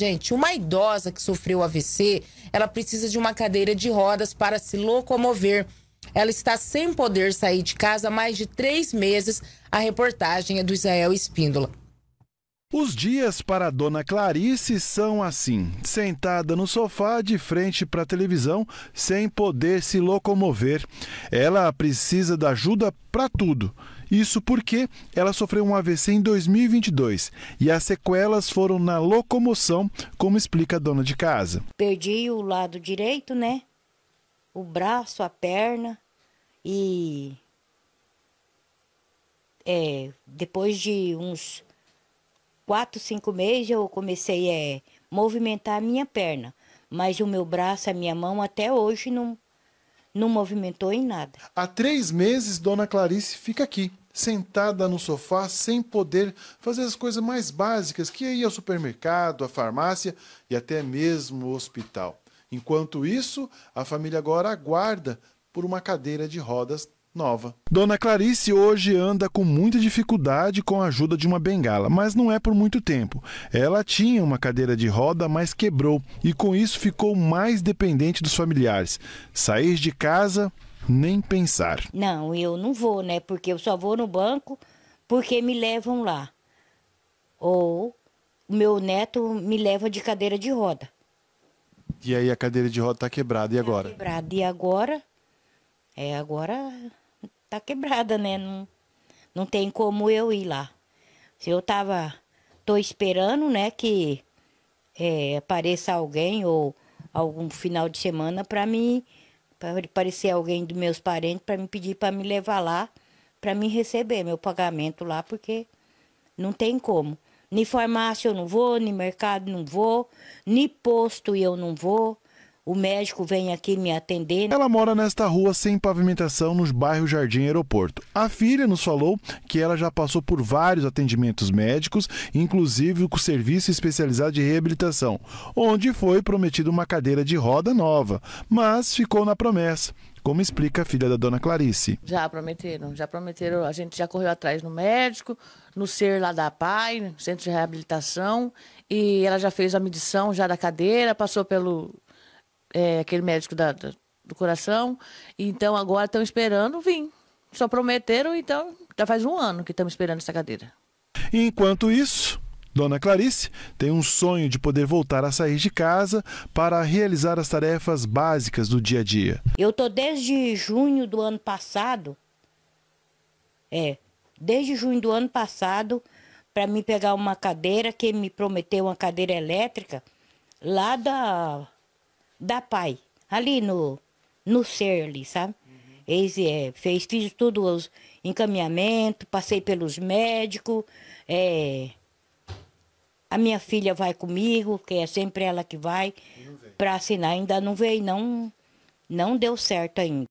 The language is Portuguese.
Gente, uma idosa que sofreu AVC, ela precisa de uma cadeira de rodas para se locomover. Ela está sem poder sair de casa há mais de três meses. A reportagem é do Israel Espíndola. Os dias para a dona Clarice são assim: sentada no sofá de frente para a televisão, sem poder se locomover. Ela precisa da ajuda para tudo isso porque ela sofreu um AVC em 2022 e as sequelas foram na locomoção, como explica a dona de casa. Perdi o lado direito, né? O braço, a perna e. É, depois de uns quatro, cinco meses eu comecei a é, movimentar a minha perna, mas o meu braço, a minha mão até hoje não, não movimentou em nada. Há três meses, Dona Clarice fica aqui, sentada no sofá sem poder fazer as coisas mais básicas, que é ir ao supermercado, à farmácia e até mesmo ao hospital. Enquanto isso, a família agora aguarda por uma cadeira de rodas nova. Dona Clarice hoje anda com muita dificuldade com a ajuda de uma bengala, mas não é por muito tempo. Ela tinha uma cadeira de roda, mas quebrou e com isso ficou mais dependente dos familiares. Sair de casa nem pensar. Não, eu não vou, né? Porque eu só vou no banco porque me levam lá. Ou meu neto me leva de cadeira de roda. E aí a cadeira de roda tá quebrada, e tá agora? Quebrada, e agora? É, agora tá quebrada, né? Não, não tem como eu ir lá. Se eu tava. tô esperando, né, que é, apareça alguém ou algum final de semana para mim para parecer alguém dos meus parentes para me pedir para me levar lá para me receber meu pagamento lá, porque não tem como. Nem farmácia eu não vou, nem mercado não vou, nem posto eu não vou. O médico vem aqui me atender. Ela mora nesta rua sem pavimentação nos bairros Jardim Aeroporto. A filha nos falou que ela já passou por vários atendimentos médicos, inclusive com o serviço especializado de reabilitação, onde foi prometida uma cadeira de roda nova, mas ficou na promessa como explica a filha da dona Clarice. Já prometeram, já prometeram, a gente já correu atrás no médico, no ser lá da PAI, no centro de reabilitação, e ela já fez a medição já da cadeira, passou pelo é, aquele médico da, da, do coração. Então agora estão esperando vir. Só prometeram, então já faz um ano que estamos esperando essa cadeira. Enquanto isso, Dona Clarice tem um sonho de poder voltar a sair de casa para realizar as tarefas básicas do dia a dia. Eu tô desde junho do ano passado, é, desde junho do ano passado, para me pegar uma cadeira que me prometeu uma cadeira elétrica lá da da PAI, ali no, no ser ali, sabe? Uhum. Eles, é, fez, fiz tudo os encaminhamento, passei pelos médicos, é, a minha filha vai comigo, que é sempre ela que vai para assinar. Ainda não veio, não, não deu certo ainda.